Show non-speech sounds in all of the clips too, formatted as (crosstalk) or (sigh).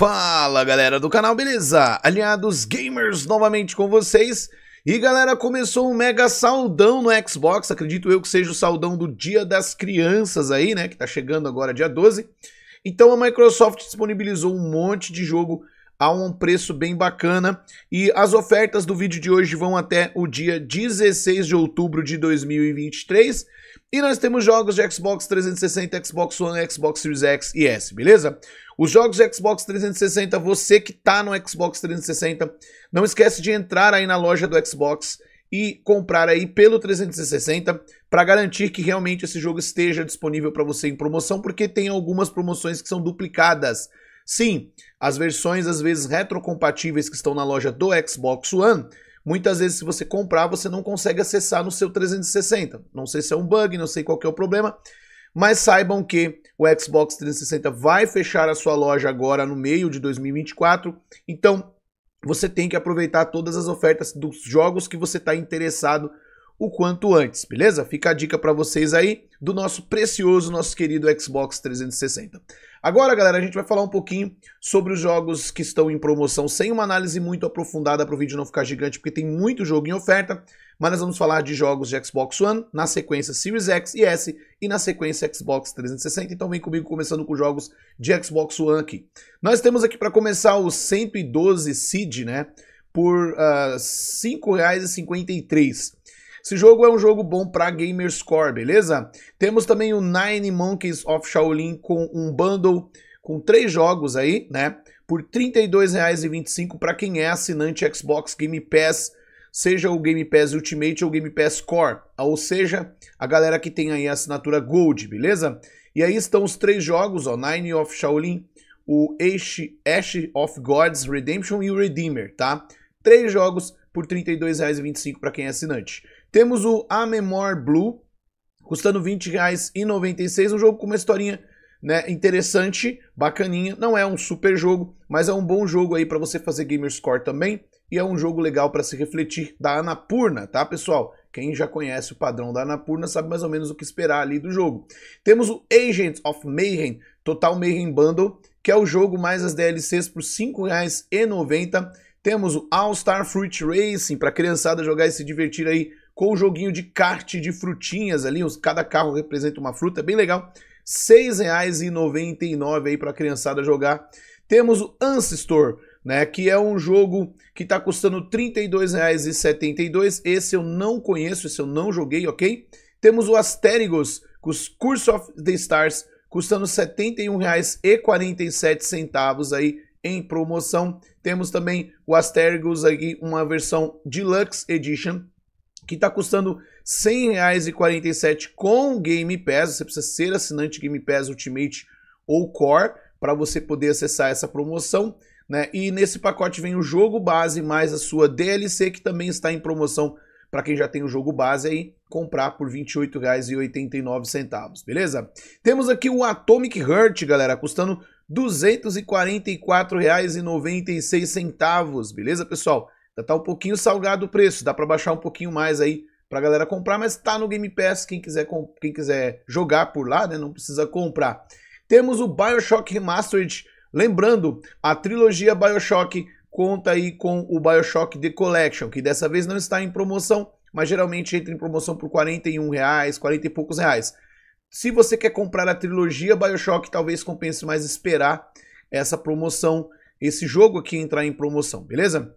Fala galera do canal, beleza? Aliados Gamers novamente com vocês. E galera, começou um mega saldão no Xbox, acredito eu que seja o saldão do Dia das Crianças aí, né? Que tá chegando agora dia 12. Então a Microsoft disponibilizou um monte de jogo a um preço bem bacana. E as ofertas do vídeo de hoje vão até o dia 16 de outubro de 2023. E nós temos jogos de Xbox 360, Xbox One, Xbox Series X e S, beleza? Os jogos de Xbox 360, você que está no Xbox 360, não esquece de entrar aí na loja do Xbox e comprar aí pelo 360 para garantir que realmente esse jogo esteja disponível para você em promoção, porque tem algumas promoções que são duplicadas. Sim, as versões às vezes retrocompatíveis que estão na loja do Xbox One, muitas vezes se você comprar, você não consegue acessar no seu 360. Não sei se é um bug, não sei qual é o problema, mas saibam que o Xbox 360 vai fechar a sua loja agora no meio de 2024, então você tem que aproveitar todas as ofertas dos jogos que você está interessado o quanto antes, beleza? Fica a dica para vocês aí do nosso precioso, nosso querido Xbox 360. Agora, galera, a gente vai falar um pouquinho sobre os jogos que estão em promoção, sem uma análise muito aprofundada para o vídeo não ficar gigante, porque tem muito jogo em oferta, mas nós vamos falar de jogos de Xbox One, na sequência Series X e S, e na sequência Xbox 360. Então vem comigo começando com jogos de Xbox One aqui. Nós temos aqui para começar o 112 Seed, né? Por uh, R$ 5,53. Esse jogo é um jogo bom para gamerscore, beleza? Temos também o Nine Monkeys of Shaolin com um bundle com três jogos aí, né? Por R$32,25 para quem é assinante Xbox Game Pass, seja o Game Pass Ultimate ou Game Pass Core, ah, ou seja, a galera que tem aí a assinatura Gold, beleza? E aí estão os três jogos, ó, Nine of Shaolin, o Ash, Ash of Gods Redemption e o Redeemer, tá? Três jogos por R$32,25 para quem é assinante. Temos o Amemor Blue, custando R$ 20,96, um jogo com uma historinha né, interessante, bacaninha. Não é um super jogo, mas é um bom jogo aí para você fazer gamer score também. E é um jogo legal para se refletir da Anapurna, tá, pessoal? Quem já conhece o padrão da Anapurna sabe mais ou menos o que esperar ali do jogo. Temos o Agents of Mayhem, Total Mayhem Bundle, que é o jogo mais as DLCs por R$ 5,90. Temos o All Star Fruit Racing para criançada jogar e se divertir aí com o joguinho de kart de frutinhas ali, os, cada carro representa uma fruta, é bem legal. R$ 6,99 aí para a criançada jogar. Temos o Ancestor, né, que é um jogo que está custando R$ 32,72. Esse eu não conheço, esse eu não joguei, ok? Temos o Asterigos, Curse of the Stars, custando R$ 71,47 aí em promoção. Temos também o Asterigos aqui, uma versão Deluxe Edition, que está custando R$ 100,47 com Game Pass. Você precisa ser assinante Game Pass Ultimate ou Core para você poder acessar essa promoção. Né? E nesse pacote vem o jogo base mais a sua DLC, que também está em promoção para quem já tem o jogo base aí, comprar por R$ 28,89, beleza? Temos aqui o Atomic Heart, galera, custando R$ 244,96, beleza, pessoal? Já tá um pouquinho salgado o preço, dá para baixar um pouquinho mais aí pra galera comprar, mas tá no Game Pass, quem quiser, quem quiser jogar por lá, né, não precisa comprar. Temos o BioShock Remastered, lembrando, a trilogia BioShock conta aí com o BioShock The Collection, que dessa vez não está em promoção, mas geralmente entra em promoção por 41 reais, 40 e poucos reais. Se você quer comprar a trilogia BioShock, talvez compense mais esperar essa promoção, esse jogo aqui entrar em promoção, beleza?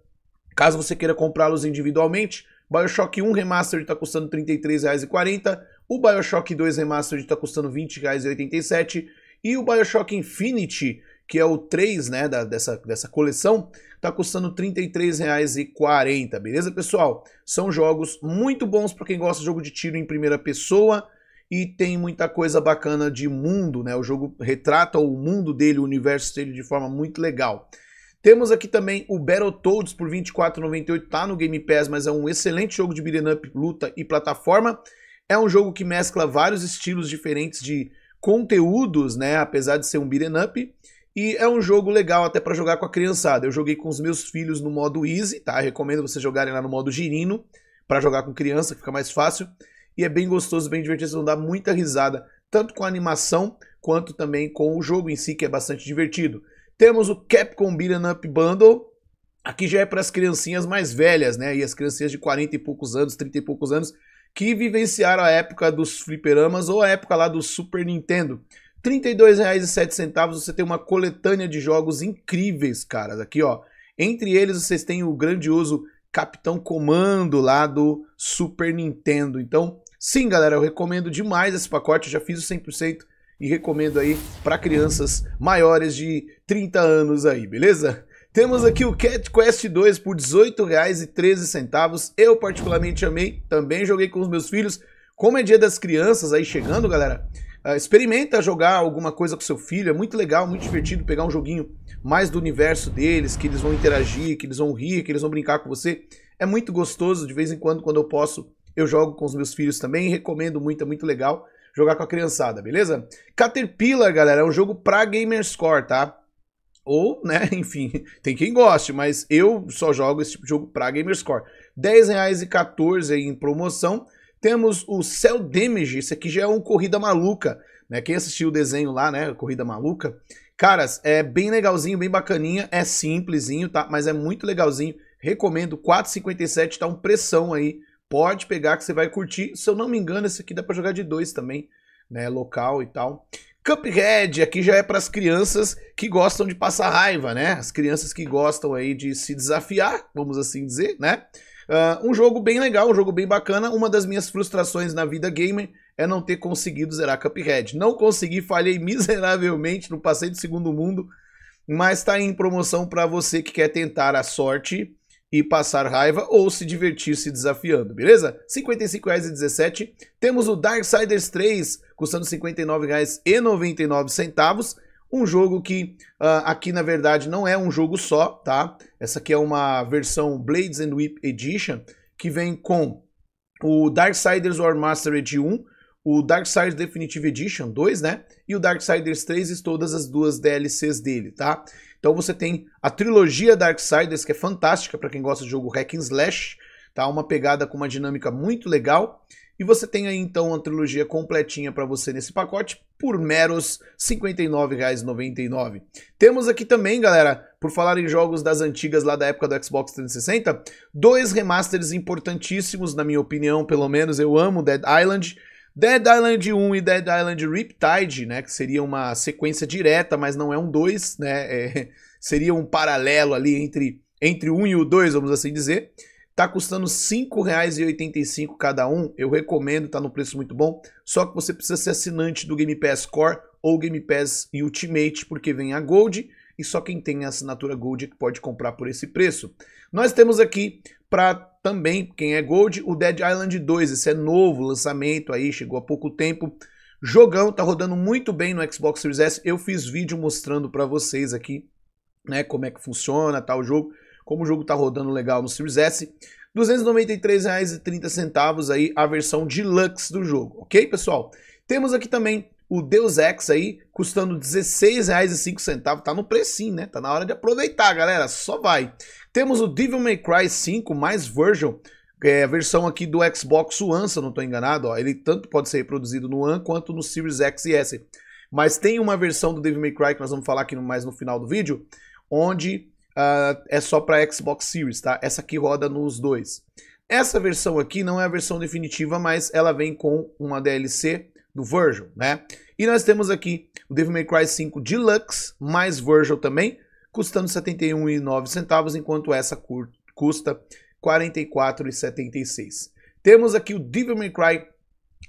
Caso você queira comprá-los individualmente, Bioshock 1 Remastered está custando R$ 33,40, o Bioshock 2 Remastered está custando R$ 20,87 e o Bioshock Infinity, que é o 3 né, da, dessa, dessa coleção, está custando R$ 33,40, beleza, pessoal? São jogos muito bons para quem gosta de jogo de tiro em primeira pessoa e tem muita coisa bacana de mundo, né? O jogo retrata o mundo dele, o universo dele de forma muito legal. Temos aqui também o Battletoads por 24,98, tá no Game Pass, mas é um excelente jogo de beat'em up, luta e plataforma. É um jogo que mescla vários estilos diferentes de conteúdos, né, apesar de ser um beat'em up. E é um jogo legal até para jogar com a criançada. Eu joguei com os meus filhos no modo easy, tá? recomendo vocês jogarem lá no modo girino para jogar com criança, que fica mais fácil. E é bem gostoso, bem divertido, vocês vão dar muita risada, tanto com a animação quanto também com o jogo em si, que é bastante divertido. Temos o Capcom Beat'em Up Bundle. Aqui já é para as criancinhas mais velhas, né? E as criancinhas de 40 e poucos anos, 30 e poucos anos, que vivenciaram a época dos fliperamas ou a época lá do Super Nintendo. R$ 32,07 você tem uma coletânea de jogos incríveis, caras. Aqui, ó. Entre eles, vocês têm o grandioso Capitão Comando lá do Super Nintendo. Então, sim, galera, eu recomendo demais esse pacote. Eu já fiz o 100% e recomendo aí para crianças maiores de 30 anos aí, beleza? Temos aqui o Cat Quest 2 por R$18,13. Eu particularmente amei, também joguei com os meus filhos. Como é dia das crianças aí chegando, galera, ah, experimenta jogar alguma coisa com seu filho. É muito legal, muito divertido pegar um joguinho mais do universo deles, que eles vão interagir, que eles vão rir, que eles vão brincar com você. É muito gostoso, de vez em quando, quando eu posso, eu jogo com os meus filhos também. Recomendo muito, é muito legal jogar com a criançada, beleza? Caterpillar, galera, é um jogo pra Gamerscore, tá? Ou, né, (laughs) enfim, tem quem goste, mas eu só jogo esse tipo de jogo pra Gamerscore. R$10,14 em promoção. Temos o Cell Damage, isso aqui já é um Corrida Maluca, né? Quem assistiu o desenho lá, né, Corrida Maluca. Caras, é bem legalzinho, bem bacaninha, é simplesinho, tá? Mas é muito legalzinho. Recomendo, R$4,57, tá um pressão aí Pode pegar que você vai curtir. Se eu não me engano, esse aqui dá para jogar de dois também, né? Local e tal. Cuphead, aqui já é para as crianças que gostam de passar raiva, né? As crianças que gostam aí de se desafiar, vamos assim dizer, né? Uh, um jogo bem legal, um jogo bem bacana. Uma das minhas frustrações na vida gamer é não ter conseguido zerar Cuphead. Não consegui, falhei (laughs) miseravelmente, não passei do segundo mundo, mas tá em promoção para você que quer tentar a sorte e passar raiva ou se divertir se desafiando, beleza? R$ 55,17. Temos o Darksiders 3, custando R$ 59,99. Um jogo que uh, aqui, na verdade, não é um jogo só, tá? Essa aqui é uma versão Blades and Whip Edition, que vem com o Darksiders War Mastered 1, o Darksiders Definitive Edition 2, né? E o Darksiders 3 e todas as duas DLCs dele, tá? Então você tem a trilogia Darksiders, que é fantástica para quem gosta de jogo hack and slash, tá? Uma pegada com uma dinâmica muito legal. E você tem aí então a trilogia completinha para você nesse pacote por meros R$ 59,99. Temos aqui também, galera, por falar em jogos das antigas lá da época do Xbox 360, dois remasters importantíssimos, na minha opinião, pelo menos eu amo Dead Island Dead Island 1 e Dead Island Riptide, né, que seria uma sequência direta, mas não é um 2, né, é, (laughs) seria um paralelo ali entre, entre um e o 2, vamos assim dizer. Tá custando R$ 5,85 cada um, eu recomendo, tá no preço muito bom, só que você precisa ser assinante do Game Pass Core ou Game Pass Ultimate, porque vem a Gold, e só quem tem a assinatura Gold é que pode comprar por esse preço. Nós temos aqui para também, quem é Gold, o Dead Island 2. Esse é novo lançamento aí, chegou há pouco tempo. Jogão, tá rodando muito bem no Xbox Series S. Eu fiz vídeo mostrando para vocês aqui, né, como é que funciona tal tá, jogo, como o jogo tá rodando legal no Series S. R$ 293,30 aí a versão deluxe do jogo, ok, pessoal? Temos aqui também o Deus Ex aí, custando R$16,05. Tá no precinho, né? Tá na hora de aproveitar, galera. Só vai. Temos o Devil May Cry 5 mais que É, a versão aqui do Xbox One, se eu não estou enganado, ó, ele tanto pode ser reproduzido no One quanto no Series X e S. Mas tem uma versão do Devil May Cry que nós vamos falar aqui mais no final do vídeo, onde uh, é só para Xbox Series, tá? Essa aqui roda nos dois. Essa versão aqui não é a versão definitiva, mas ela vem com uma DLC do Virgil, né? E nós temos aqui o Devil May Cry 5 Deluxe mais Virgil também, custando 71,09 centavos, enquanto essa custa 44,76. Temos aqui o Devil May Cry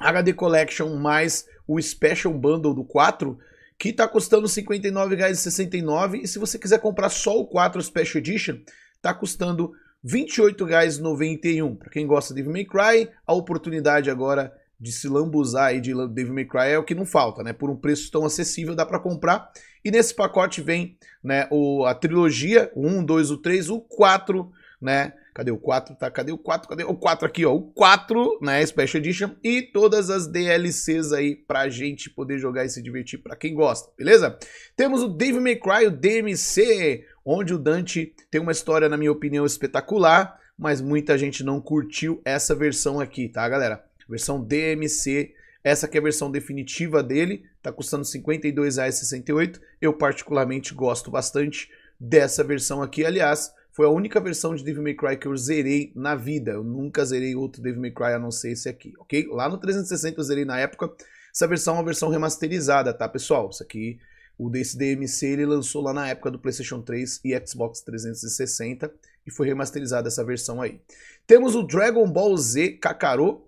HD Collection mais o Special Bundle do 4, que está custando R$ 59,69 e se você quiser comprar só o 4 Special Edition, está custando R$ 28,91. Para quem gosta de Devil May Cry, a oportunidade agora de se lambuzar aí de Devil May Cry é o que não falta, né? Por um preço tão acessível dá para comprar. E nesse pacote vem, né, o, a trilogia, o 1, 2, o 3, o 4, né? Cadê o 4? Tá, cadê o 4? Cadê o 4 aqui, ó? O 4, né, Special Edition e todas as DLCs aí pra gente poder jogar e se divertir pra quem gosta, beleza? Temos o Devil May Cry, o DMC, onde o Dante tem uma história, na minha opinião, espetacular, mas muita gente não curtiu essa versão aqui, tá, galera? Versão DMC. Essa que é a versão definitiva dele, tá custando R$ 52,68. Eu particularmente gosto bastante dessa versão aqui, aliás, foi a única versão de Devil May Cry que eu zerei na vida. Eu nunca zerei outro Devil May Cry a não ser esse aqui, ok? Lá no 360 eu zerei na época. Essa versão é uma versão remasterizada, tá, pessoal? Isso aqui, o desse DMC, ele lançou lá na época do PlayStation 3 e Xbox 360 e foi remasterizada essa versão aí. Temos o Dragon Ball Z Kakarot,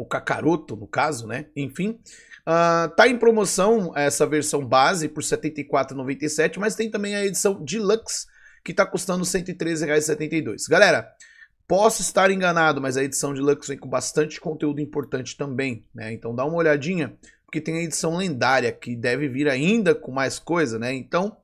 o Kakaroto, no caso, né? Enfim, uh, tá em promoção essa versão base por R$ 74,97, mas tem também a edição deluxe, que tá custando R$ 113,72. Galera, posso estar enganado, mas a edição deluxe vem com bastante conteúdo importante também, né? Então dá uma olhadinha, porque tem a edição lendária, que deve vir ainda com mais coisa, né? Então,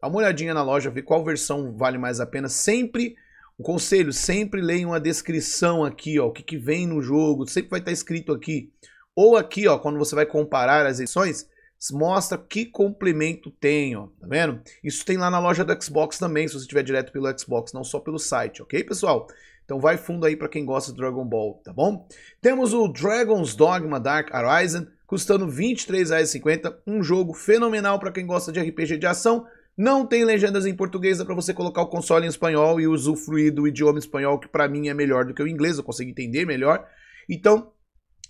dá uma olhadinha na loja, ver qual versão vale mais a pena. Sempre um conselho, sempre leiam a descrição aqui, ó, o que, que vem no jogo, sempre vai estar tá escrito aqui. Ou aqui, ó, quando você vai comparar as edições, mostra que complemento tem, ó, tá vendo? Isso tem lá na loja do Xbox também, se você estiver direto pelo Xbox, não só pelo site, ok, pessoal? Então vai fundo aí para quem gosta de Dragon Ball, tá bom? Temos o Dragon's Dogma Dark Horizon, custando R$ 23,50, um jogo fenomenal para quem gosta de RPG de ação, não tem legendas em português, dá pra você colocar o console em espanhol e usufruir do idioma espanhol, que para mim é melhor do que o inglês, eu consigo entender melhor. Então,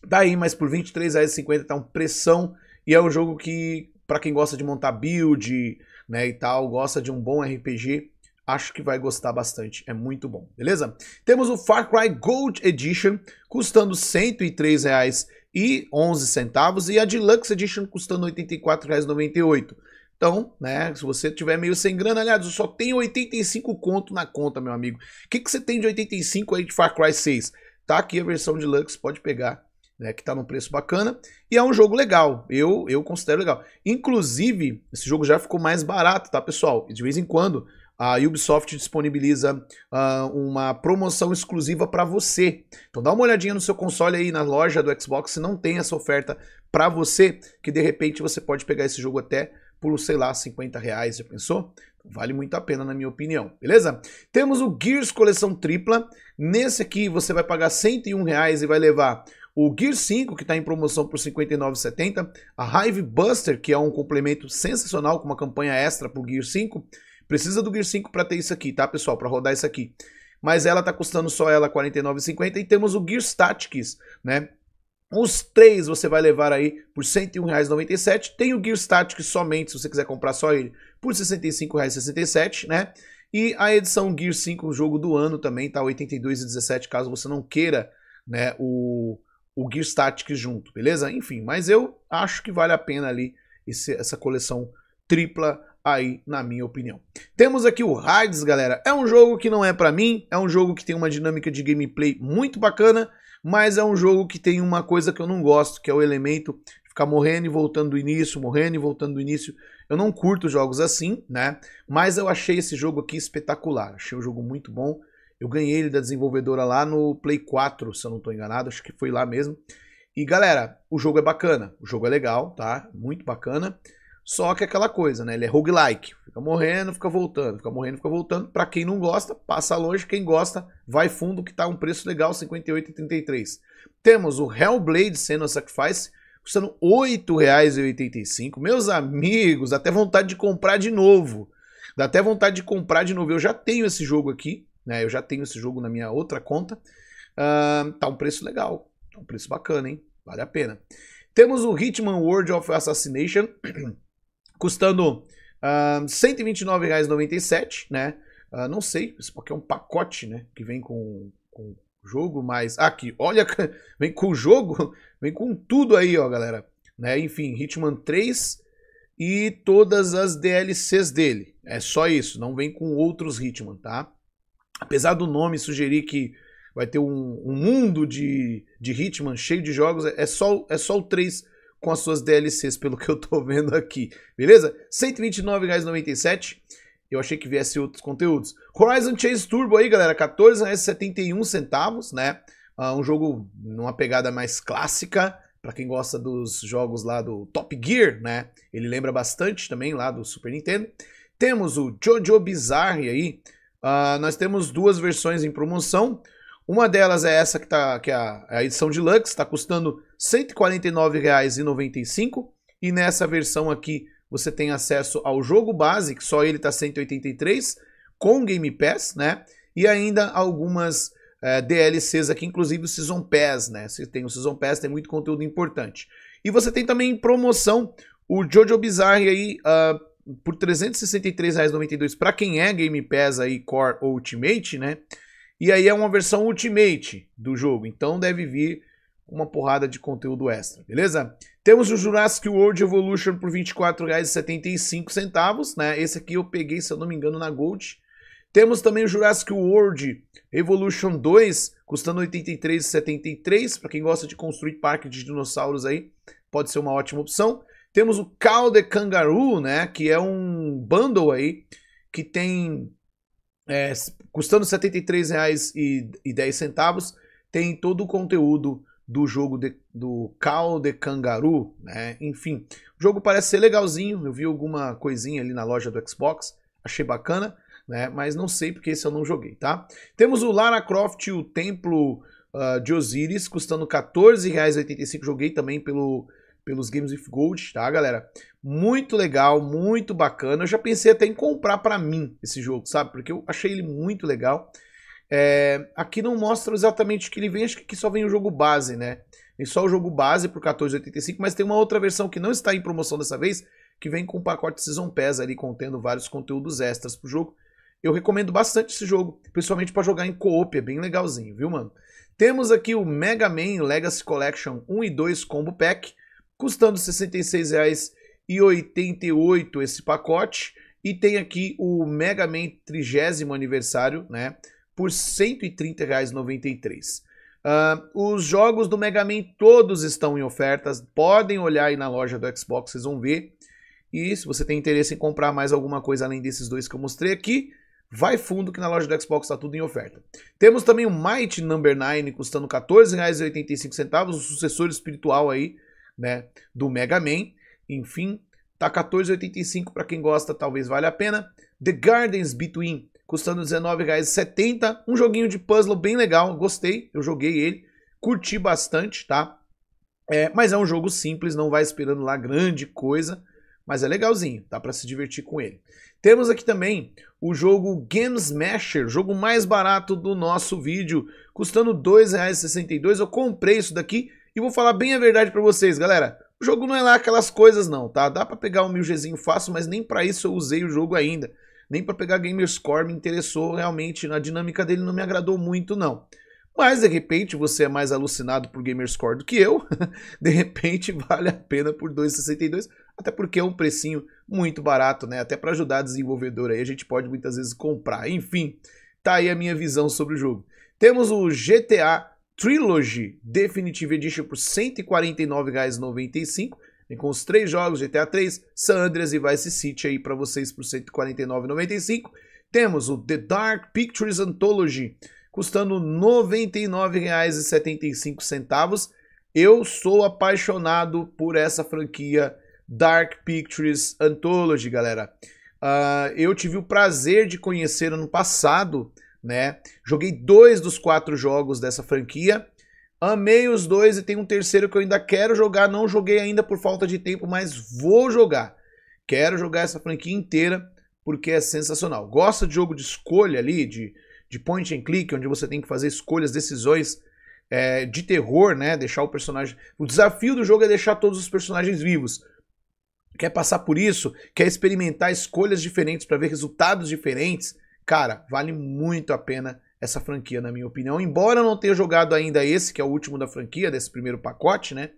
daí, tá mas por R$23,50 tá um pressão, e é um jogo que, para quem gosta de montar build, né, e tal, gosta de um bom RPG, acho que vai gostar bastante, é muito bom, beleza? Temos o Far Cry Gold Edition, custando R$ 103,11, e a Deluxe Edition custando R$ 84,98. Então, né, se você tiver meio sem grana, aliás, eu só tenho 85 conto na conta, meu amigo. O que, que você tem de 85 aí de Far Cry 6? Tá aqui a versão deluxe, pode pegar, né, que tá num preço bacana. E é um jogo legal, eu, eu considero legal. Inclusive, esse jogo já ficou mais barato, tá, pessoal? E de vez em quando, a Ubisoft disponibiliza uh, uma promoção exclusiva para você. Então dá uma olhadinha no seu console aí na loja do Xbox se não tem essa oferta para você, que de repente você pode pegar esse jogo até por, sei lá, 50 reais, já pensou? Então, vale muito a pena, na minha opinião, beleza? Temos o Gears Coleção Tripla. Nesse aqui você vai pagar 101 reais e vai levar o Gear 5, que está em promoção por R$ 59,70. A Hive Buster, que é um complemento sensacional com uma campanha extra para o Gear 5. Precisa do Gear 5 para ter isso aqui, tá, pessoal? Para rodar isso aqui mas ela tá custando só ela 49,50 e temos o Gear Tactics, né? Os três você vai levar aí por R$101,97. Tem o Gear Static somente, se você quiser comprar só ele, por R$65,67, né? E a edição Gear 5, o jogo do ano também, tá R$82,17, caso você não queira né, o, o Gear Static junto, beleza? Enfim, mas eu acho que vale a pena ali esse, essa coleção tripla aí, na minha opinião. Temos aqui o Hades, galera. É um jogo que não é para mim, é um jogo que tem uma dinâmica de gameplay muito bacana mas é um jogo que tem uma coisa que eu não gosto, que é o elemento ficar morrendo e voltando do início, morrendo e voltando do início. Eu não curto jogos assim, né? Mas eu achei esse jogo aqui espetacular. Achei um jogo muito bom. Eu ganhei ele da desenvolvedora lá no Play 4, se eu não estou enganado, acho que foi lá mesmo. E galera, o jogo é bacana, o jogo é legal, tá? Muito bacana. Só que é aquela coisa, né? Ele é roguelike. Fica morrendo, fica voltando, fica morrendo, fica voltando. Para quem não gosta, passa longe. Quem gosta, vai fundo, que tá um preço legal, 58,33. Temos o Hellblade Senua Sacrifice, custando R$ 8,85. Meus amigos, até vontade de comprar de novo. Dá até vontade de comprar de novo. Eu já tenho esse jogo aqui, né? Eu já tenho esse jogo na minha outra conta. Uh, tá um preço legal, tá um preço bacana, hein? Vale a pena. Temos o Hitman World of Assassination, (clears throat) custando Uh, 129,97, né? Uh, não sei, isso porque é um pacote, né? Que vem com, com jogo, mas. Ah, aqui, olha, (laughs) vem com o jogo, (laughs) vem com tudo aí, ó, galera. Né? Enfim, Hitman 3 e todas as DLCs dele. É só isso, não vem com outros Hitman, tá? Apesar do nome sugerir que vai ter um, um mundo de, de Hitman cheio de jogos, é só, é só o 3 com as suas DLCs, pelo que eu tô vendo aqui, beleza? R$129,97. Eu achei que viesse outros conteúdos. Horizon Chase Turbo aí, galera, R$14,71, né? Ah, um jogo numa pegada mais clássica, para quem gosta dos jogos lá do Top Gear, né? Ele lembra bastante também lá do Super Nintendo. Temos o Jojo Bizarre aí. Uh, nós temos duas versões em promoção. Uma delas é essa que, tá, que é a, é edição deluxe, está custando R$ 149,95. E nessa versão aqui você tem acesso ao jogo base, que só ele está 183, com Game Pass, né? E ainda algumas é, DLCs aqui, inclusive o Season Pass, né? Se tem o Season Pass, tem muito conteúdo importante. E você tem também em promoção o Jojo Bizarre aí uh, por R$ 363,92 para quem é Game Pass aí Core ou Ultimate, né? E aí é uma versão Ultimate do jogo, então deve vir uma porrada de conteúdo extra, beleza? Temos o Jurassic World Evolution por R$ 24,75, né? Esse aqui eu peguei, se eu não me engano, na Gold. Temos também o Jurassic World Evolution 2, custando R$ 83,73, para quem gosta de construir parque de dinossauros aí, pode ser uma ótima opção. Temos o Cow the Kangaroo, né, que é um bundle aí que tem é, custando R$ 73,10, tem todo o conteúdo do jogo de, do Cal de Kangaroo, né? Enfim, o jogo parece ser legalzinho, eu vi alguma coisinha ali na loja do Xbox, achei bacana, né? Mas não sei porque esse eu não joguei, tá? Temos o Lara Croft e o Templo uh, de Osiris, custando 14,85. joguei também pelo pelos Games of Gold, tá, galera? Muito legal, muito bacana. Eu já pensei até em comprar para mim esse jogo, sabe? Porque eu achei ele muito legal. É, aqui não mostra exatamente o que ele vem, acho que aqui só vem o jogo base, né? Vem só o jogo base por 14,85, mas tem uma outra versão que não está em promoção dessa vez, que vem com o pacote Season Pass ali, contendo vários conteúdos extras pro jogo. Eu recomendo bastante esse jogo, principalmente para jogar em co-op, é bem legalzinho, viu, mano? Temos aqui o Mega Man Legacy Collection 1 e 2 Combo Pack, custando R$ 66,88 esse pacote. E tem aqui o Mega Man 30 aniversário, né? Por R$ 130,93. Uh, os jogos do Mega Man todos estão em ofertas. Podem olhar aí na loja do Xbox, vocês vão ver. E se você tem interesse em comprar mais alguma coisa além desses dois que eu mostrei aqui, vai fundo que na loja do Xbox está tudo em oferta. Temos também o Might Number 9 custando R$ 14,85, o sucessor espiritual aí né, do Mega Man. Enfim, tá 14,85 para quem gosta, talvez valha a pena. The Gardens Between, custando R$19,70. Um joguinho de puzzle bem legal, gostei, eu joguei ele, curti bastante, tá? É, mas é um jogo simples, não vai esperando lá grande coisa, mas é legalzinho, dá para se divertir com ele. Temos aqui também o jogo Game Smasher, jogo mais barato do nosso vídeo, custando R$2,62. Eu comprei isso daqui e vou falar bem a verdade para vocês, galera. O jogo não é lá aquelas coisas não, tá? Dá para pegar um 1000Gzinho fácil, mas nem para isso eu usei o jogo ainda. Nem para pegar Gamerscore me interessou realmente, na dinâmica dele não me agradou muito não. Mas de repente você é mais alucinado por Gamerscore do que eu, (laughs) de repente vale a pena por 2,62, até porque é um precinho muito barato, né? Até para ajudar desenvolvedor aí, a gente pode muitas vezes comprar. Enfim, tá aí a minha visão sobre o jogo. Temos o GTA Trilogy Definitive Edition por R$ 149,95. Vem com os três jogos, GTA 3, San Andreas e Vice City aí para vocês por R$ 149,95. Temos o The Dark Pictures Anthology, custando R$ 99,75. Eu sou apaixonado por essa franquia Dark Pictures Anthology, galera. Uh, eu tive o prazer de conhecer ano passado né? Joguei dois dos quatro jogos dessa franquia. Amei os dois e tem um terceiro que eu ainda quero jogar. Não joguei ainda por falta de tempo, mas vou jogar. Quero jogar essa franquia inteira porque é sensacional. Gosta de jogo de escolha ali, de, de point and click, onde você tem que fazer escolhas, decisões é, de terror, né? Deixar o personagem. O desafio do jogo é deixar todos os personagens vivos. Quer passar por isso? Quer experimentar escolhas diferentes para ver resultados diferentes? Cara, vale muito a pena essa franquia, na minha opinião. Embora eu não tenha jogado ainda esse, que é o último da franquia, desse primeiro pacote, né?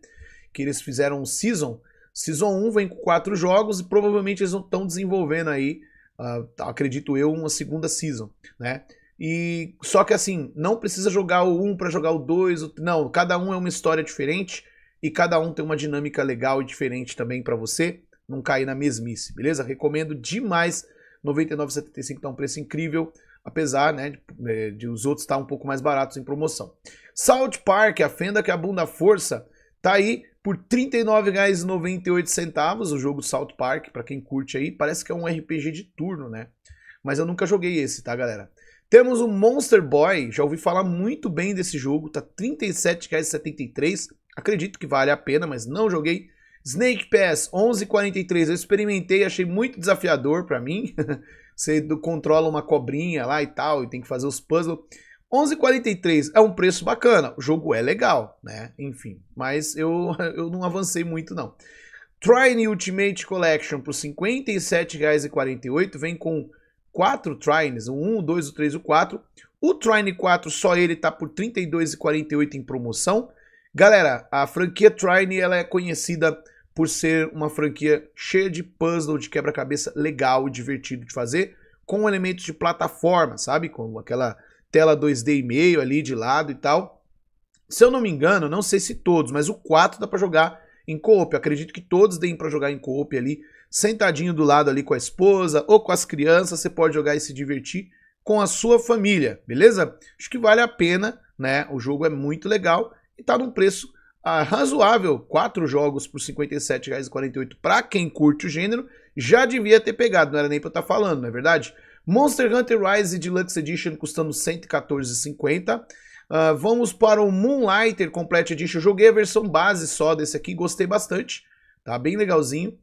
Que eles fizeram um Season. Season 1 vem com quatro jogos e provavelmente eles estão desenvolvendo aí, uh, acredito eu, uma segunda Season, né? E só que assim, não precisa jogar o 1 para jogar o 2, o... não, cada um é uma história diferente e cada um tem uma dinâmica legal e diferente também para você não cair na mesmice, beleza? Recomendo demais 99,75 tá um preço incrível, apesar né, de, eh, de os outros estar tá um pouco mais baratos em promoção. South Park, a fenda que abunda força, tá aí por R$ 39,98 o jogo South Park, para quem curte aí, parece que é um RPG de turno, né? Mas eu nunca joguei esse, tá, galera? Temos o Monster Boy, já ouvi falar muito bem desse jogo, tá R$ 37,73. Acredito que vale a pena, mas não joguei. Snake Pass 1143, eu experimentei, achei muito desafiador para mim. (laughs) Você controla uma cobrinha lá e tal, e tem que fazer os puzzles. 11,43 é um preço bacana, o jogo é legal, né? Enfim, mas eu, (laughs) eu não avancei muito não. Trine Ultimate Collection por R$ 57,48 vem com quatro Trines, o 1, o 2, o 3 e o 4. O Trine 4 só ele tá por R$ 32,48 em promoção. Galera, a franquia Trine ela é conhecida por ser uma franquia cheia de puzzle, de quebra-cabeça legal e divertido de fazer, com elementos de plataforma, sabe? Com aquela tela 2D e meio ali de lado e tal. Se eu não me engano, não sei se todos, mas o 4 dá para jogar em coop. Acredito que todos deem para jogar em coop ali, sentadinho do lado ali com a esposa ou com as crianças, você pode jogar e se divertir com a sua família, beleza? Acho que vale a pena, né? O jogo é muito legal e tá num preço ah, razoável, 4 jogos por R$ 57,48 para quem curte o gênero, já devia ter pegado, não era nem para eu estar tá falando, não é verdade? Monster Hunter Rise Deluxe Edition custando R$ 114,50. Uh, vamos para o Moonlighter Complete Edition. joguei a versão base só desse aqui, gostei bastante. Tá bem legalzinho.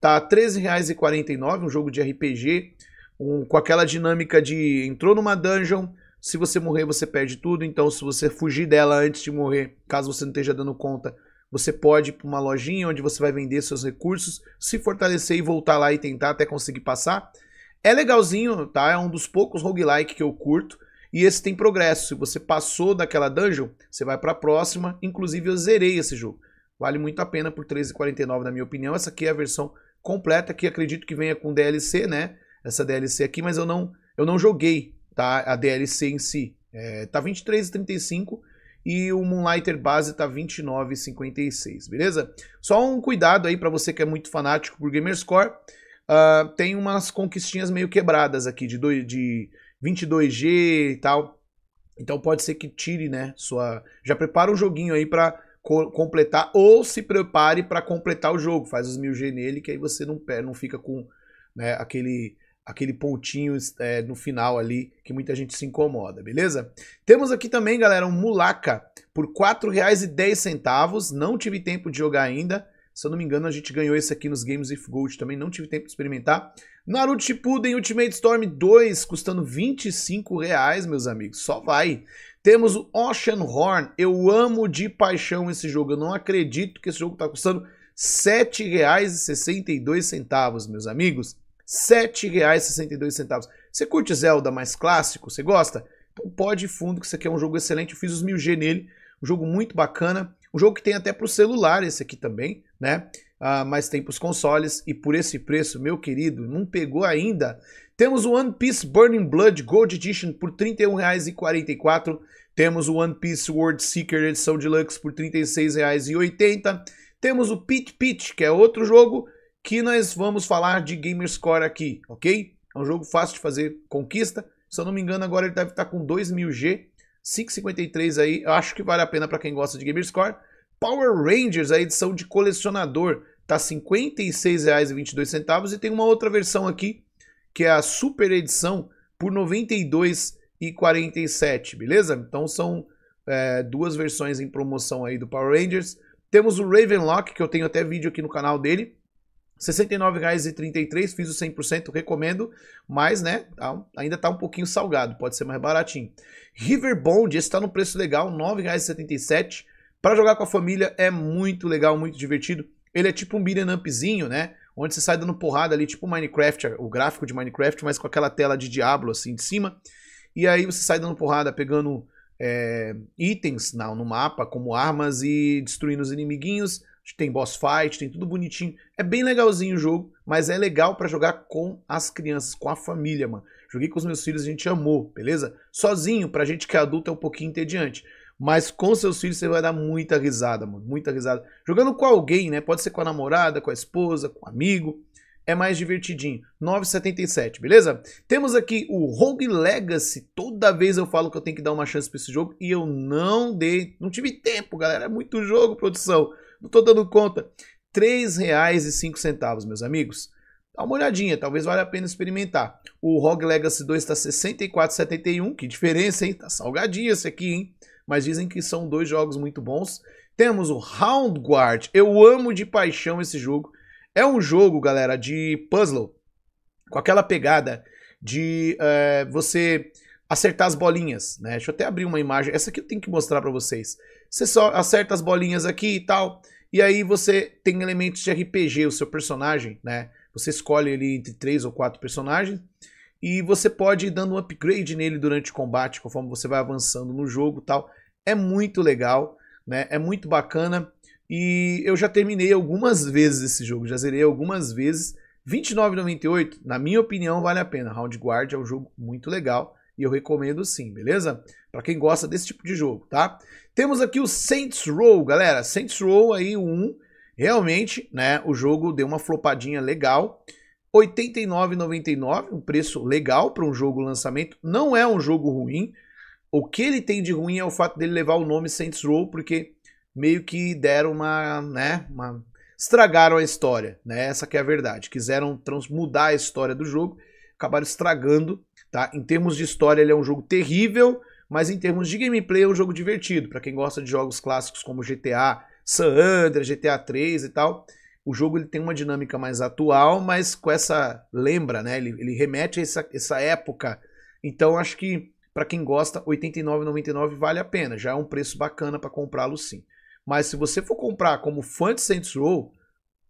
Tá R$ 13,49, um jogo de RPG um, com aquela dinâmica de entrou numa dungeon, se você morrer, você perde tudo. Então, se você fugir dela antes de morrer, caso você não esteja dando conta, você pode ir para uma lojinha onde você vai vender seus recursos, se fortalecer e voltar lá e tentar até conseguir passar. É legalzinho, tá? É um dos poucos roguelike que eu curto. E esse tem progresso. Se você passou daquela dungeon, você vai para a próxima. Inclusive, eu zerei esse jogo. Vale muito a pena por R$13,49, na minha opinião. Essa aqui é a versão completa, que acredito que venha com DLC, né? Essa DLC aqui, mas eu não, eu não joguei tá? A DLC em si. É, tá 23,35 e o Moonlighter base tá 29,56, beleza? Só um cuidado aí para você que é muito fanático por Gamerscore. Uh, tem umas conquistinhas meio quebradas aqui de, de 22G e tal. Então pode ser que tire, né, sua... Já prepara o um joguinho aí para co completar ou se prepare para completar o jogo. Faz os 1000G nele que aí você não, não fica com né, aquele aquele pontinho é, no final ali que muita gente se incomoda, beleza? Temos aqui também, galera, um mulaca por R$ 4,10. Não tive tempo de jogar ainda. Se eu não me engano, a gente ganhou esse aqui nos Games with Gold também, não tive tempo de experimentar. Naruto Shippuden Ultimate Storm 2, custando 25 reais, meus amigos, só vai. Temos o Ocean Horn, eu amo de paixão esse jogo, eu não acredito que esse jogo está custando R$ 7,62, meus amigos. R$ 7,62. Você curte Zelda mais clássico? Você gosta? Então pode fundo, que isso aqui é um jogo excelente. Eu fiz os 1000G nele, um jogo muito bacana. Um jogo que tem até para o celular esse aqui também, né? Ah, mas tem para os consoles. E por esse preço, meu querido, não pegou ainda. Temos o One Piece Burning Blood Gold Edition por R$ 31,44. Temos o One Piece World Seeker edição deluxe por R$ 36,80. Temos o Pit Pit, que é outro jogo, que nós vamos falar de Gamerscore aqui, ok? É um jogo fácil de fazer conquista. Se eu não me engano, agora ele deve estar tá com 2000G, 553 aí. Eu acho que vale a pena para quem gosta de Gamerscore. Power Rangers, a edição de colecionador, tá R$ 56,22 e tem uma outra versão aqui, que é a super edição, por R$ 92,47, beleza? Então são é, duas versões em promoção aí do Power Rangers. Temos o Ravenlock, que eu tenho até vídeo aqui no canal dele, 69,33, fiz o 100%, recomendo, mas né, tá ainda tá um pouquinho salgado, pode ser mais baratinho. River Bond, esse tá no preço legal, R$ 9,77. Para jogar com a família é muito legal, muito divertido. Ele é tipo um beat'em upzinho, né? Onde você sai dando porrada ali, tipo Minecraft, o gráfico de Minecraft, mas com aquela tela de Diablo assim de cima. E aí você sai dando porrada, pegando é, itens na, no mapa, como armas e destruindo os inimiguinhos tem boss fight, tem tudo bonitinho. É bem legalzinho o jogo, mas é legal para jogar com as crianças, com a família, mano. Joguei com os meus filhos, a gente amou, beleza? Sozinho, pra gente que é adulto, é um pouquinho entediante. Mas com seus filhos você vai dar muita risada, mano. Muita risada. Jogando com alguém, né? Pode ser com a namorada, com a esposa, com um amigo. É mais divertidinho. 9,77, beleza? Temos aqui o Rogue Legacy. Toda vez eu falo que eu tenho que dar uma chance pra esse jogo e eu não dei. Não tive tempo, galera. É muito jogo, produção. Não estou dando conta. R$ 3,05, meus amigos. Dá uma olhadinha, talvez valha a pena experimentar. O ROG Legacy 2 está 64,71, que diferença, hein? Tá salgadinho esse aqui, hein? Mas dizem que são dois jogos muito bons. Temos o guard Eu amo de paixão esse jogo. É um jogo, galera, de puzzle. Com aquela pegada de é, você acertar as bolinhas, né? Deixa eu até abrir uma imagem. Essa aqui eu tenho que mostrar para vocês. Você só acerta as bolinhas aqui e tal. E aí você tem elementos de RPG, o seu personagem, né? Você escolhe ele entre três ou quatro personagens e você pode ir dando um upgrade nele durante o combate, conforme você vai avançando no jogo tal. É muito legal, né? É muito bacana. E eu já terminei algumas vezes esse jogo, já zerei algumas vezes. R$29,98, na minha opinião, vale a pena. Round Guard é um jogo muito legal e eu recomendo sim, beleza? Para quem gosta desse tipo de jogo, tá? Temos aqui o Saints Row, galera. Saints Row aí, um 1. Realmente, né, o jogo deu uma flopadinha legal. R$ 89,99, um preço legal para um jogo lançamento. Não é um jogo ruim. O que ele tem de ruim é o fato dele levar o nome Saints Row, porque meio que deram uma, né, uma... estragaram a história, né? Essa que é a verdade. Quiseram mudar a história do jogo, acabaram estragando, tá? Em termos de história, ele é um jogo terrível mas em termos de gameplay é um jogo divertido. Para quem gosta de jogos clássicos como GTA, San Andreas, GTA 3 e tal, o jogo ele tem uma dinâmica mais atual, mas com essa lembra, né? Ele, ele remete a essa, essa época. Então acho que para quem gosta, 89,99 vale a pena. Já é um preço bacana para comprá-lo sim. Mas se você for comprar como fã de Saints Row,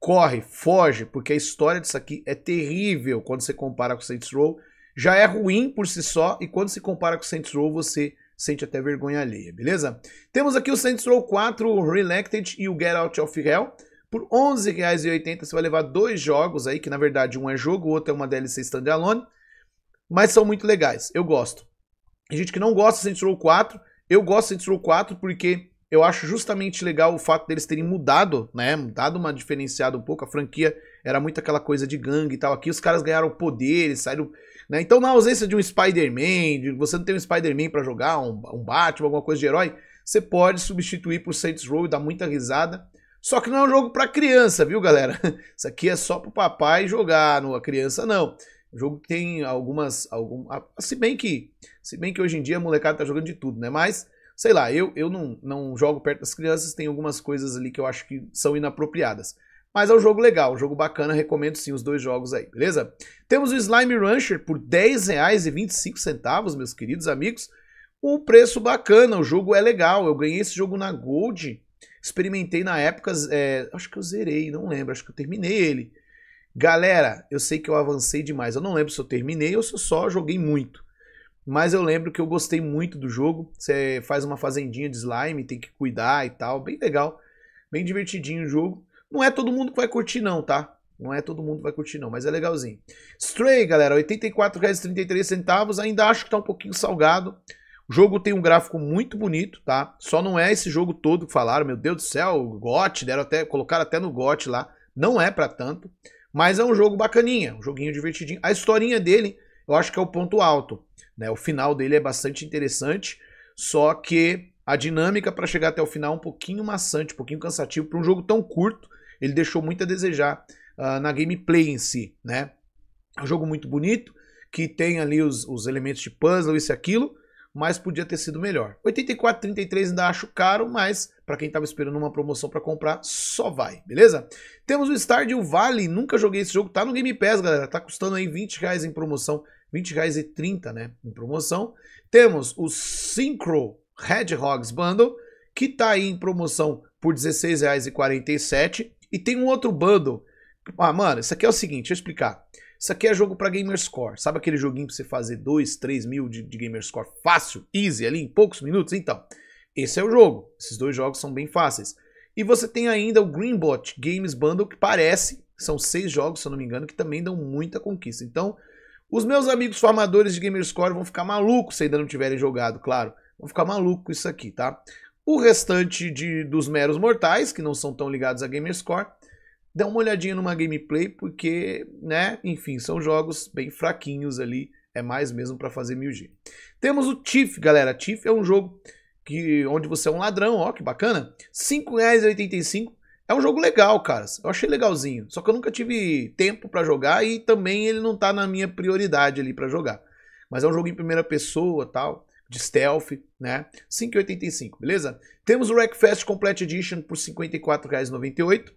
corre, foge, porque a história disso aqui é terrível quando você compara com Saints Row já é ruim por si só e quando se compara com o Saints Row você sente até vergonha alheia, beleza? Temos aqui o Saints Row 4 Relected e o Get Out of Hell. Por R$ 11,80 você vai levar dois jogos aí, que na verdade um é jogo, o outro é uma DLC standalone, mas são muito legais, eu gosto. Tem gente que não gosta de Saints Row 4, eu gosto de Saints Row 4 porque eu acho justamente legal o fato deles terem mudado, né? Dado uma diferenciada um pouco. A franquia era muito aquela coisa de gangue e tal. Aqui os caras ganharam poderes, saíram né? Então, na ausência de um Spider-Man, você não tem um Spider-Man para jogar, um, um, Batman, alguma coisa de herói, você pode substituir por Saints Row e dar muita risada. Só que não é um jogo para criança, viu, galera? (laughs) Isso aqui é só pro papai jogar, não a criança não. O jogo que tem algumas algum, se bem que se bem que hoje em dia a molecada tá jogando de tudo, né? Mas sei lá, eu eu não, não jogo perto das crianças, tem algumas coisas ali que eu acho que são inapropriadas. Mas é um jogo legal, um jogo bacana, recomendo sim os dois jogos aí, beleza? Temos o Slime Rancher por R$10,25, meus queridos amigos. Um preço bacana, o jogo é legal. Eu ganhei esse jogo na Gold, experimentei na época, é, acho que eu zerei, não lembro, acho que eu terminei ele. Galera, eu sei que eu avancei demais, eu não lembro se eu terminei ou se eu só joguei muito. Mas eu lembro que eu gostei muito do jogo. Você faz uma fazendinha de slime, tem que cuidar e tal, bem legal. Bem divertidinho o jogo. Não é todo mundo que vai curtir, não, tá? Não é todo mundo que vai curtir, não, mas é legalzinho. Stray, galera, R$ centavos Ainda acho que tá um pouquinho salgado. O jogo tem um gráfico muito bonito, tá? Só não é esse jogo todo que falaram, meu Deus do céu, GOT, deram até, colocaram até no GOT lá. Não é para tanto, mas é um jogo bacaninha, um joguinho divertidinho. A historinha dele, eu acho que é o ponto alto, né? O final dele é bastante interessante, só que a dinâmica para chegar até o final é um pouquinho maçante, um pouquinho cansativo para um jogo tão curto ele deixou muito a desejar uh, na gameplay em si, né? É um jogo muito bonito, que tem ali os, os elementos de puzzle, isso e aquilo, mas podia ter sido melhor. 84,33 ainda acho caro, mas para quem estava esperando uma promoção para comprar, só vai, beleza? Temos o Stardew Valley, nunca joguei esse jogo, tá no Game Pass, galera, tá custando aí 20 reais em promoção, 20 reais e 30, né, em promoção. Temos o Synchro Hedgehogs Bundle, que tá aí em promoção por R$16,47 e tem um outro bundle. Ah, mano, isso aqui é o seguinte, deixa eu explicar. Isso aqui é jogo para Gamerscore. Sabe aquele joguinho pra você fazer 2, 3 mil de, de Gamerscore fácil, easy, ali em poucos minutos? Então, esse é o jogo. Esses dois jogos são bem fáceis. E você tem ainda o Greenbot Games Bundle, que parece, são seis jogos, se eu não me engano, que também dão muita conquista. Então, os meus amigos formadores de Gamerscore vão ficar malucos se ainda não tiverem jogado, claro. Vão ficar malucos com isso aqui, tá? O restante de, dos meros mortais, que não são tão ligados a Gamerscore, dá uma olhadinha numa gameplay, porque, né, enfim, são jogos bem fraquinhos ali, é mais mesmo para fazer 1000G. Temos o Tiff, galera. Tiff é um jogo que onde você é um ladrão, ó, que bacana. R$ 5,85. É um jogo legal, cara. Eu achei legalzinho. Só que eu nunca tive tempo para jogar e também ele não tá na minha prioridade ali para jogar. Mas é um jogo em primeira pessoa, tal de stealth, né? 5,85, beleza? Temos o Wreckfest Complete Edition por R$ 54,98.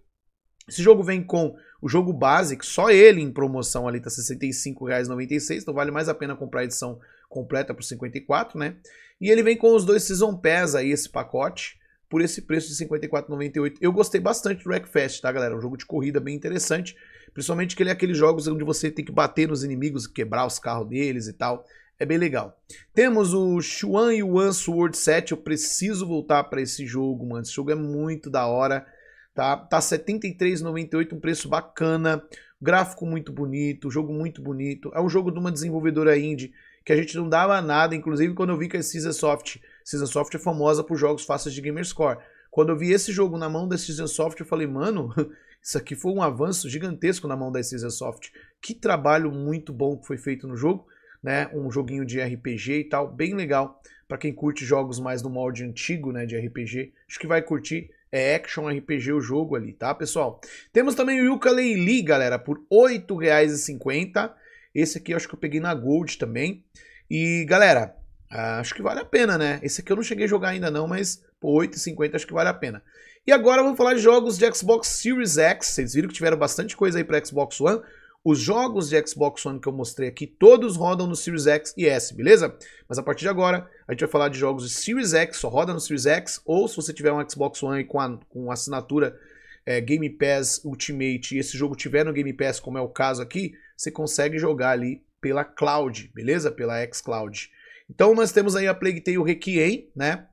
Esse jogo vem com o jogo básico, só ele em promoção ali tá R$ 65,96, então vale mais a pena comprar a edição completa por 54, né? E ele vem com os dois Season Pass aí, esse pacote, por esse preço de 54,98. Eu gostei bastante do Wreckfest, tá, galera? É um jogo de corrida bem interessante, principalmente que ele é aqueles jogos onde você tem que bater nos inimigos, quebrar os carros deles e tal. É bem legal. Temos o Xuan Yuan Sword 7. Eu preciso voltar para esse jogo, mano. Esse jogo é muito da hora. Tá, tá 73,98, um preço bacana. Gráfico muito bonito, jogo muito bonito. É um jogo de uma desenvolvedora indie que a gente não dava nada. Inclusive, quando eu vi que a Caesarsoft... Soft é famosa por jogos fáceis de Gamerscore. Quando eu vi esse jogo na mão da Soft eu falei, mano... (laughs) Isso aqui foi um avanço gigantesco na mão da Soft Que trabalho muito bom que foi feito no jogo né? Um joguinho de RPG e tal, bem legal para quem curte jogos mais do molde antigo, né, de RPG. Acho que vai curtir. É action RPG o jogo ali, tá, pessoal? Temos também o Yuka Leili, galera, por R$ 8,50. Esse aqui eu acho que eu peguei na Gold também. E, galera, ah, acho que vale a pena, né? Esse aqui eu não cheguei a jogar ainda não, mas por 8,50 acho que vale a pena. E agora vamos falar de jogos de Xbox Series X. Vocês viram que tiveram bastante coisa aí para Xbox One. Os jogos de Xbox One que eu mostrei aqui, todos rodam no Series X e S, beleza? Mas a partir de agora, a gente vai falar de jogos de Series X, só roda no Series X, ou se você tiver um Xbox One com, a, com assinatura é, Game Pass Ultimate e esse jogo tiver no Game Pass, como é o caso aqui, você consegue jogar ali pela Cloud, beleza? Pela xCloud. Então nós temos aí a Plague Tale Requiem, né?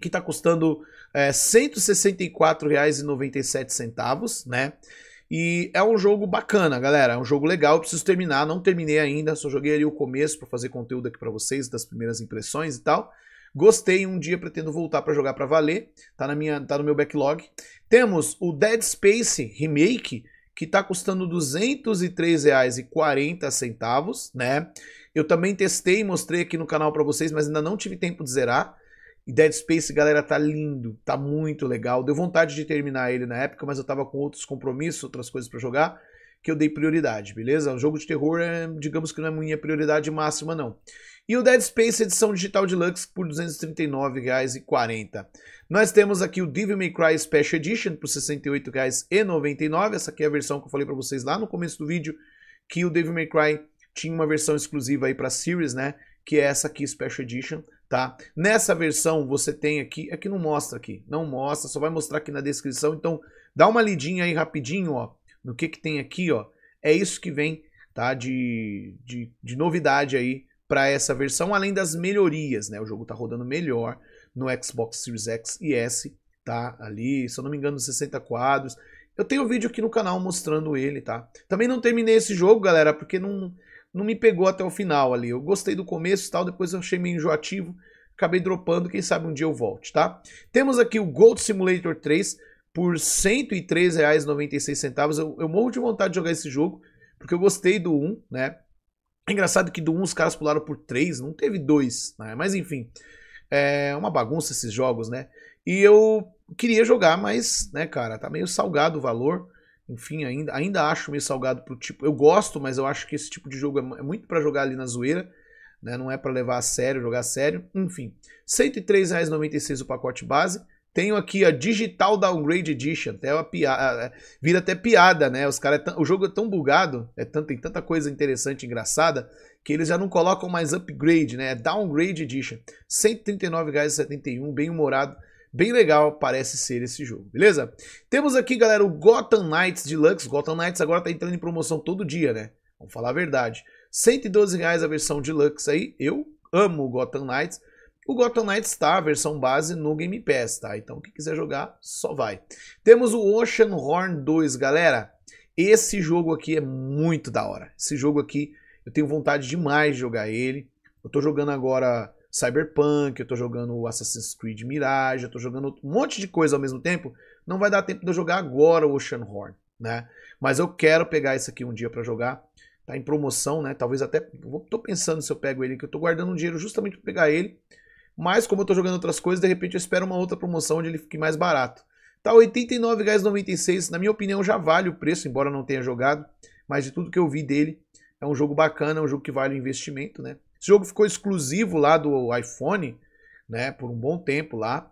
Que tá custando é, R$ 164,97, né? E é um jogo bacana, galera. É um jogo legal. Eu preciso terminar. Não terminei ainda. Só joguei ali o começo para fazer conteúdo aqui para vocês das primeiras impressões e tal. Gostei, um dia pretendo voltar para jogar para valer. Tá na minha, tá no meu backlog. Temos o Dead Space Remake, que tá custando R$ 203,40, né? Eu também testei e mostrei aqui no canal para vocês, mas ainda não tive tempo de zerar. E Dead Space, galera, tá lindo, tá muito legal. Deu vontade de terminar ele na época, mas eu tava com outros compromissos, outras coisas para jogar, que eu dei prioridade, beleza? O jogo de terror, é, digamos que não é minha prioridade máxima, não. E o Dead Space edição digital deluxe por R$ 239,40. Nós temos aqui o Devil May Cry Special Edition por R$ 68,99. Essa aqui é a versão que eu falei para vocês lá no começo do vídeo, que o Devil May Cry tinha uma versão exclusiva aí para Series, né? Que é essa aqui, Special Edition tá? Nessa versão você tem aqui, é que não mostra aqui, não mostra, só vai mostrar aqui na descrição. Então, dá uma lidinha aí rapidinho, ó, no que que tem aqui, ó. É isso que vem, tá? De, de, de novidade aí para essa versão, além das melhorias, né? O jogo tá rodando melhor no Xbox Series X e S, tá? Ali, se eu não me engano, 60 quadros. Eu tenho um vídeo aqui no canal mostrando ele, tá? Também não terminei esse jogo, galera, porque não não me pegou até o final ali. Eu gostei do começo e tal, depois eu achei meio enjoativo, acabei dropando, quem sabe um dia eu volte, tá? Temos aqui o Gold Simulator 3 por R$ 103,96. Eu, eu morro de vontade de jogar esse jogo, porque eu gostei do 1, né? É engraçado que do 1 os caras pularam por 3, não teve 2, né? Mas enfim, é uma bagunça esses jogos, né? E eu queria jogar, mas, né, cara, tá meio salgado o valor. Enfim, ainda, ainda acho meio salgado pro tipo. Eu gosto, mas eu acho que esse tipo de jogo é, é muito para jogar ali na zoeira. Né? Não é para levar a sério, jogar a sério. Enfim, R$ 103,96 o pacote base. Tenho aqui a Digital Downgrade Edition, até é uma piada, vira até piada, né? Os cara, é o jogo é tão bugado, é tanto, tem tanta coisa interessante, engraçada, que eles já não colocam mais upgrade, né? É Downgrade Edition, R$ 139,71, bem humorado Bem legal parece ser esse jogo, beleza? Temos aqui, galera, o Gotham Knights Deluxe. Gotham Knights agora tá entrando em promoção todo dia, né? Vamos falar a verdade. 112 reais a versão Deluxe aí. Eu amo o Gotham Knights. O Gotham Knights está a versão base no Game Pass, tá? Então, quem quiser jogar, só vai. Temos o Ocean Horn 2, galera. Esse jogo aqui é muito da hora. Esse jogo aqui, eu tenho vontade demais de jogar ele. Eu tô jogando agora Cyberpunk, eu tô jogando Assassin's Creed Mirage, eu tô jogando um monte de coisa ao mesmo tempo. Não vai dar tempo de eu jogar agora o Ocean Horn, né? Mas eu quero pegar isso aqui um dia para jogar. Tá em promoção, né? Talvez até. Tô pensando se eu pego ele, que eu tô guardando um dinheiro justamente para pegar ele. Mas como eu tô jogando outras coisas, de repente eu espero uma outra promoção onde ele fique mais barato. Tá R$ 89,96. Na minha opinião, já vale o preço, embora não tenha jogado. Mas de tudo que eu vi dele, é um jogo bacana, é um jogo que vale o investimento, né? Esse jogo ficou exclusivo lá do iPhone, né? Por um bom tempo lá.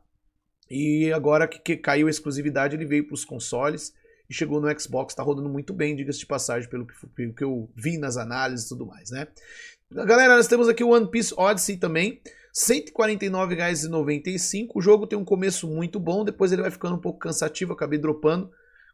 E agora que, que caiu a exclusividade, ele veio para os consoles e chegou no Xbox. Está rodando muito bem, diga-se de passagem, pelo que, pelo que eu vi nas análises e tudo mais, né? Galera, nós temos aqui o One Piece Odyssey também. R$ 149,95. O jogo tem um começo muito bom, depois ele vai ficando um pouco cansativo, acabei dropando.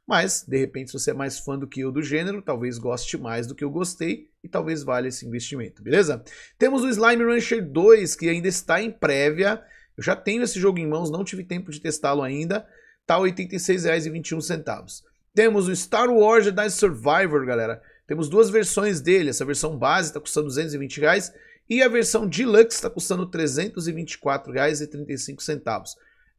Mas, de repente, se você é mais fã do que eu do gênero, talvez goste mais do que eu gostei e talvez valha esse investimento, beleza? Temos o Slime Rancher 2, que ainda está em prévia. Eu já tenho esse jogo em mãos, não tive tempo de testá-lo ainda. Tá R$ 86,21. Temos o Star Wars Jedi Survivor, galera. Temos duas versões dele. Essa versão base está custando R$ 220 reais, e a versão deluxe está custando R$ 324,35.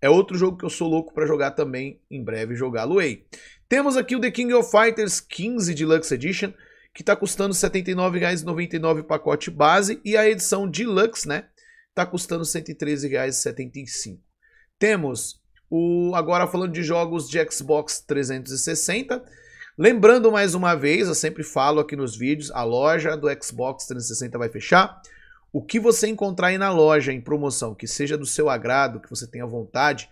É outro jogo que eu sou louco para jogar também, em breve jogá-lo-ei. Temos aqui o The King of Fighters 15 Deluxe Edition, que está custando R$ 79,99 pacote base, e a edição Deluxe, né, está custando R$ 113,75. Temos o agora falando de jogos de Xbox 360, Lembrando mais uma vez, eu sempre falo aqui nos vídeos, a loja do Xbox 360 vai fechar. O que você encontrar aí na loja em promoção, que seja do seu agrado, que você tenha vontade,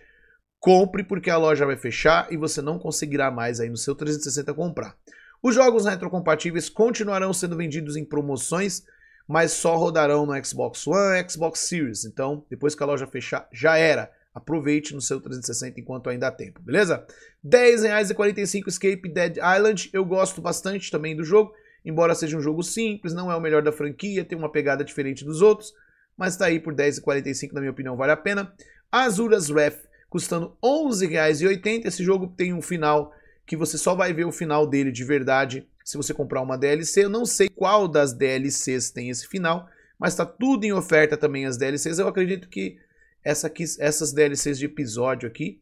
Compre porque a loja vai fechar e você não conseguirá mais aí no seu 360 comprar. Os jogos retrocompatíveis continuarão sendo vendidos em promoções, mas só rodarão no Xbox One e Xbox Series. Então, depois que a loja fechar, já era. Aproveite no seu 360 enquanto ainda há tempo, beleza? R$10,45 Escape Dead Island. Eu gosto bastante também do jogo, embora seja um jogo simples, não é o melhor da franquia, tem uma pegada diferente dos outros, mas tá aí por R$10,45, na minha opinião, vale a pena. Azuras Wrath custando R$11,80. Esse jogo tem um final que você só vai ver o final dele de verdade se você comprar uma DLC. Eu não sei qual das DLCs tem esse final, mas está tudo em oferta também as DLCs. Eu acredito que essa aqui, essas DLCs de episódio aqui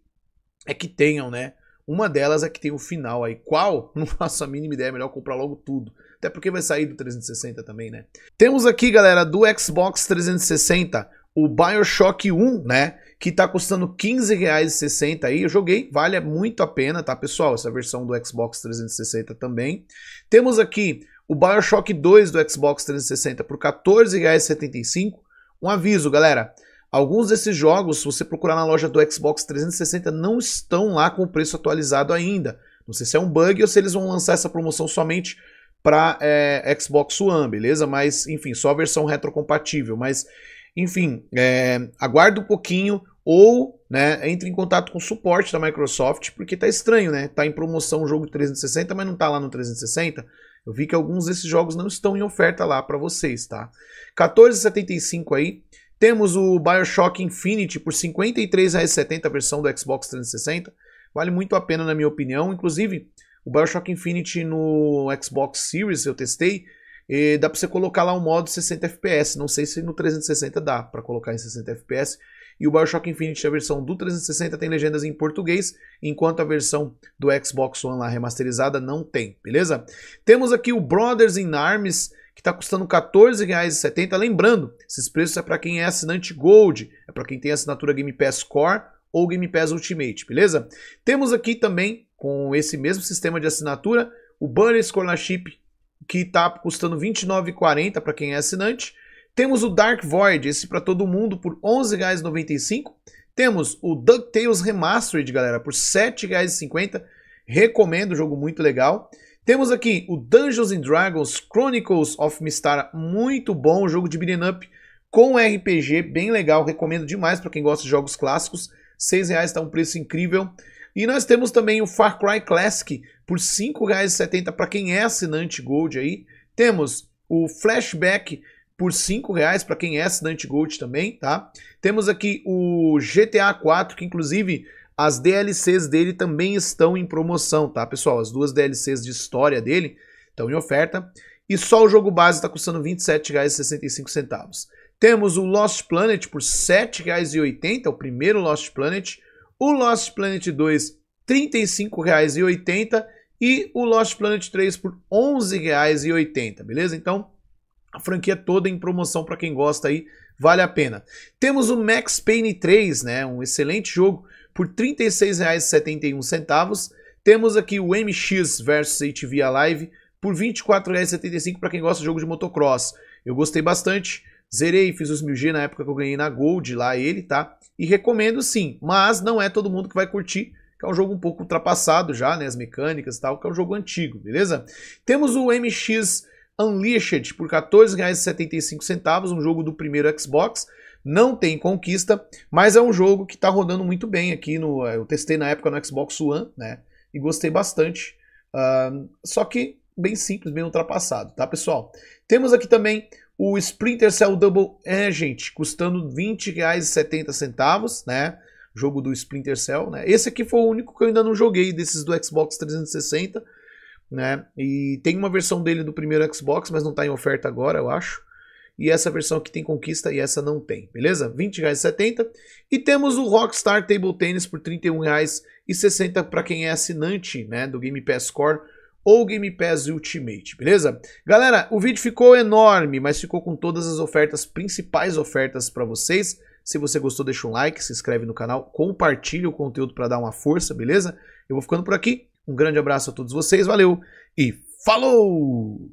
é que tenham, né? Uma delas é que tem o final aí. Qual? (laughs) Não faço a mínima ideia, é melhor comprar logo tudo. Até porque vai sair do 360 também, né? Temos aqui, galera, do Xbox 360, o BioShock 1, né? que tá custando R$15,60 aí. Eu joguei, vale muito a pena, tá, pessoal? Essa versão do Xbox 360 também. Temos aqui o BioShock 2 do Xbox 360 por R$14,75. Um aviso, galera. Alguns desses jogos, se você procurar na loja do Xbox 360, não estão lá com o preço atualizado ainda. Não sei se é um bug ou se eles vão lançar essa promoção somente para é, eh, Xbox One, beleza? Mas, enfim, só a versão retrocompatível. Mas enfim, é, um pouquinho ou né, entre em contato com o suporte da Microsoft, porque tá estranho, né? Tá em promoção o jogo 360, mas não tá lá no 360. Eu vi que alguns desses jogos não estão em oferta lá para vocês, tá? 14,75 aí. Temos o BioShock Infinity por R$ 53,70 a versão do Xbox 360. Vale muito a pena na minha opinião, inclusive o BioShock Infinity no Xbox Series eu testei e dá para você colocar lá um modo 60 FPS. Não sei se no 360 dá para colocar em 60 FPS. E o Bioshock Infinite, a versão do 360, tem legendas em português, enquanto a versão do Xbox One lá remasterizada não tem, beleza? Temos aqui o Brothers in Arms, que está custando R$14,70. 14,70. Lembrando, esses preços é para quem é assinante Gold, é para quem tem assinatura Game Pass Core ou Game Pass Ultimate, beleza? Temos aqui também, com esse mesmo sistema de assinatura, o Banner Scholarship que está custando R$ 29,40 para quem é assinante. Temos o Dark Void, esse para todo mundo, por R$ 11,95. Temos o DuckTales Remastered, galera, por R$ 7,50. Recomendo, jogo muito legal. Temos aqui o Dungeons and Dragons Chronicles of Mistara, muito bom, jogo de beat'em up com RPG, bem legal, recomendo demais para quem gosta de jogos clássicos. R$ 6,00 está um preço incrível. E nós temos também o Far Cry Classic por R$ 5,70 para quem é assinante Gold aí. Temos o Flashback por R$ 5,00 para quem é assinante Gold também, tá? Temos aqui o GTA 4, que inclusive as DLCs dele também estão em promoção, tá, pessoal? As duas DLCs de história dele estão em oferta. E só o jogo base está custando R$ 27,65. Temos o Lost Planet por R$ 7,80, o primeiro Lost Planet. O Lost Planet 2, R$ 35,80 e o Lost Planet 3 por R$ 11,80, beleza? Então, a franquia toda em promoção para quem gosta aí, vale a pena. Temos o Max Payne 3, né, um excelente jogo, por R$ 36,71. Temos aqui o MX versus ATV Alive por R$ 24,75 para quem gosta de jogo de motocross. Eu gostei bastante. Zerei, fiz os 1000G na época que eu ganhei na Gold lá ele, tá? E recomendo sim, mas não é todo mundo que vai curtir, que é um jogo um pouco ultrapassado já, né? As mecânicas e tal, que é um jogo antigo, beleza? Temos o MX Unleashed por R$14,75, um jogo do primeiro Xbox. Não tem conquista, mas é um jogo que tá rodando muito bem aqui no. Eh, eu testei na época no Xbox One, né? E gostei bastante. Uh, só que bem simples, bem ultrapassado, tá, pessoal? Temos aqui também o Splinter Cell Double Agent, custando R$ 20,70, né? Jogo do Splinter Cell, né? Esse aqui foi o único que eu ainda não joguei desses do Xbox 360, né? E tem uma versão dele do primeiro Xbox, mas não está em oferta agora, eu acho. E essa versão aqui tem conquista e essa não tem, beleza? R$ 20,70. E temos o Rockstar Table Tennis por R$ 31,60 para quem é assinante, né, do Game Pass Core ou Game Pass Ultimate, beleza? Galera, o vídeo ficou enorme, mas ficou com todas as ofertas, principais ofertas para vocês. Se você gostou, deixa um like, se inscreve no canal, compartilha o conteúdo para dar uma força, beleza? Eu vou ficando por aqui. Um grande abraço a todos vocês, valeu e falou!